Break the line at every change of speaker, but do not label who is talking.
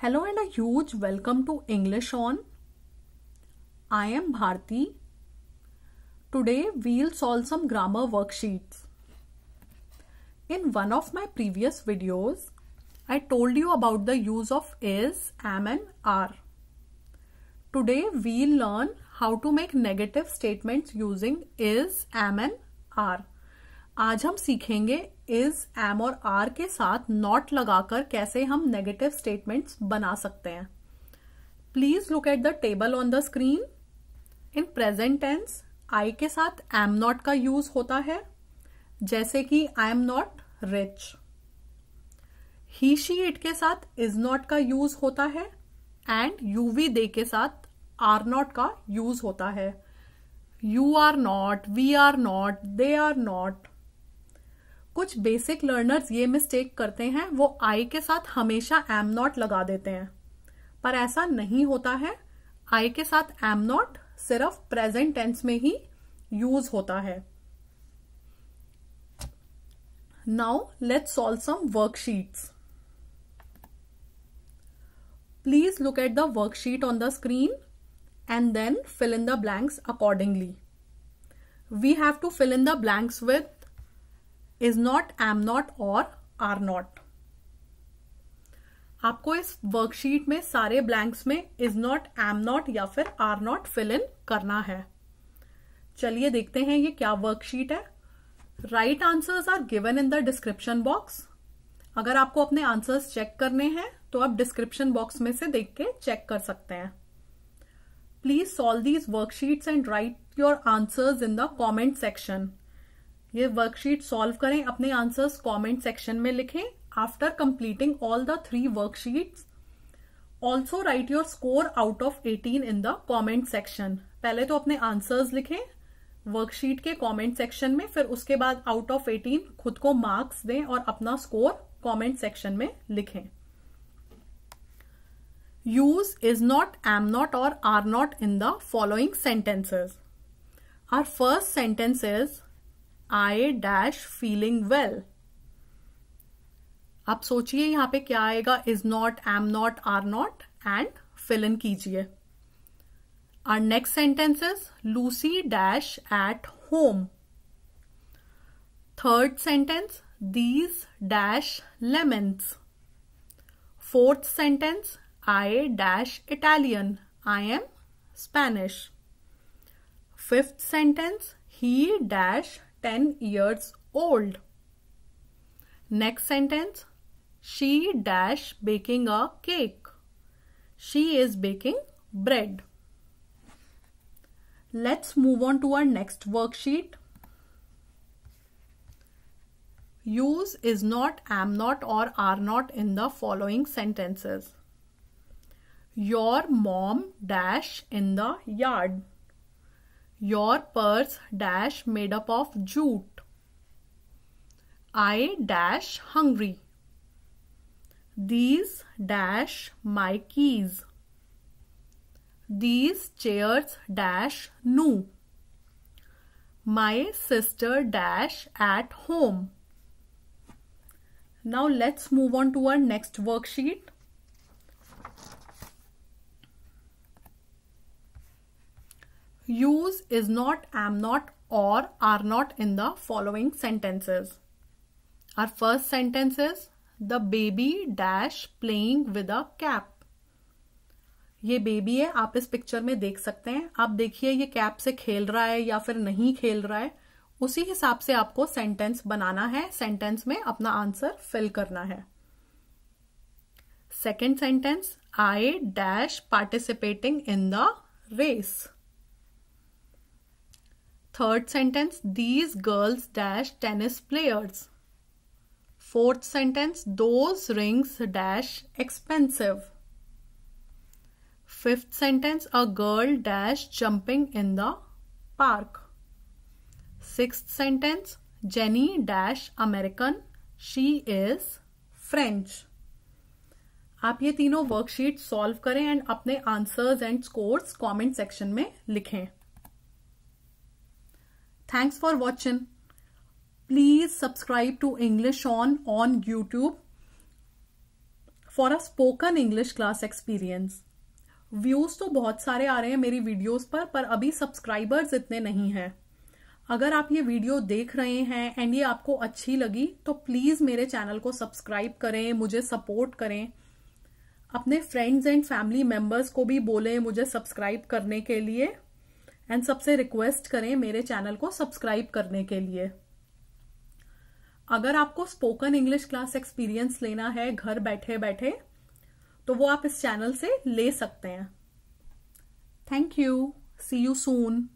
Hello and a huge welcome to English on. I am Bharti. Today we'll solve some grammar worksheets. In one of my previous videos, I told you about the use of is, am and are. Today we'll learn how to make negative statements using is, am and are. आज हम सीखेंगे is M और are के साथ not लगाकर कैसे हम negative statements बना सकते हैं please look at the table on the screen in present tense I के साथ एम नॉट का यूज होता है जैसे कि I am not rich he she it के साथ इज नॉट का यूज होता है एंड यू वी दे के साथ आर नॉट का यूज होता है you are not we are not they are not कुछ बेसिक लर्नर्स ये मिस्टेक करते हैं वो आई के साथ हमेशा एम नॉट लगा देते हैं पर ऐसा नहीं होता है आई के साथ एम नॉट सिर्फ प्रेजेंट टेंस में ही यूज होता है now let's solve some worksheets please look at the worksheet on the screen and then fill in the blanks accordingly we have to fill in the blanks with is not am not और are not आपको इस worksheet में सारे blanks में is not am not या फिर are not fill in करना है चलिए देखते हैं ये क्या वर्कशीट है right answers are given in the description box अगर आपको अपने आंसर्स चेक करने हैं तो आप डिस्क्रिप्शन बॉक्स में से देख के चेक कर सकते हैं please solve these worksheets and write your answers in the comment section ये वर्कशीट सॉल्व करें अपने आंसर्स कमेंट सेक्शन में लिखें after completing all the three worksheets also write your score out of 18 in the comment section पहले तो अपने answers लिखें worksheet के कमेंट सेक्शन में फिर उसके बाद आउट ऑफ 18 खुद को मार्क्स दें और अपना स्कोर कमेंट सेक्शन में लिखें use is not am not और are not in the following sentences are first sentence is I dash feeling well आप सोचिए यहां पे क्या आएगा is not am not are not and fill in कीजिए are next sentence is Lucy dash at home third sentence these dash lemons fourth sentence I dash Italian I am Spanish fifth sentence he dash 10 years old. Next sentence. She dash baking a cake. She is baking bread. Let's move on to our next worksheet. Use is not, am not or are not in the following sentences. Your mom dash in the yard your purse dash made up of jute i dash hungry these dash my keys these chairs dash new my sister dash at home now let's move on to our next worksheet use is not, am not, or are not in the following sentences. Our first sentence is the baby dash playing with a cap. ये baby है आप इस picture में देख सकते हैं आप देखिए ये कैप से खेल रहा है या फिर नहीं खेल रहा है उसी हिसाब से आपको सेंटेंस बनाना है सेंटेंस में अपना आंसर फिल करना है second sentence I dash participating in the race Third sentence, these girls dash tennis players. Fourth sentence, those rings dash expensive. Fifth sentence, a girl dash jumping in the park. Sixth sentence, Jenny dash American, she is French. आप ये तीनों worksheet solve करें and अपने answers and scores comment section में लिखें thanks for watching please subscribe to English on on YouTube for a spoken English class experience views तो बहुत सारे आ रहे हैं मेरी वीडियोस पर पर अभी सब्सक्राइबर्स इतने नहीं हैं अगर आप ये वीडियो देख रहे हैं एंड ये आपको अच्छी लगी तो प्लीज मेरे चैनल को सब्सक्राइब करें मुझे सपोर्ट करें अपने फ्रेंड्स एंड फैमिली मेंबर्स को भी बोलें मुझे सब्सक्राइब करने के लिए एंड सबसे रिक्वेस्ट करें मेरे चैनल को सब्सक्राइब करने के लिए अगर आपको स्पोकन इंग्लिश क्लास एक्सपीरियंस लेना है घर बैठे बैठे तो वो आप इस चैनल से ले सकते हैं thank you see you soon